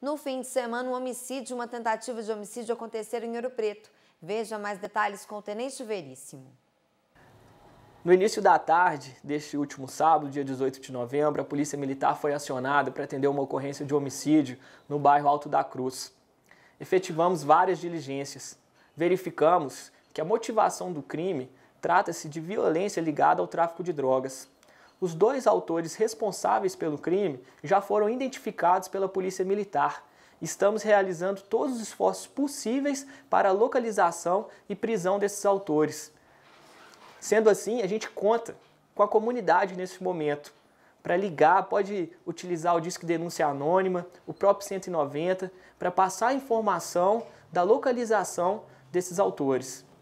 No fim de semana, um homicídio e uma tentativa de homicídio aconteceram em Ouro Preto. Veja mais detalhes com o Tenente Veríssimo. No início da tarde deste último sábado, dia 18 de novembro, a Polícia Militar foi acionada para atender uma ocorrência de homicídio no bairro Alto da Cruz. Efetivamos várias diligências. Verificamos que a motivação do crime trata-se de violência ligada ao tráfico de drogas os dois autores responsáveis pelo crime já foram identificados pela Polícia Militar. Estamos realizando todos os esforços possíveis para a localização e prisão desses autores. Sendo assim, a gente conta com a comunidade nesse momento. Para ligar, pode utilizar o Disque Denúncia Anônima, o próprio 190, para passar a informação da localização desses autores.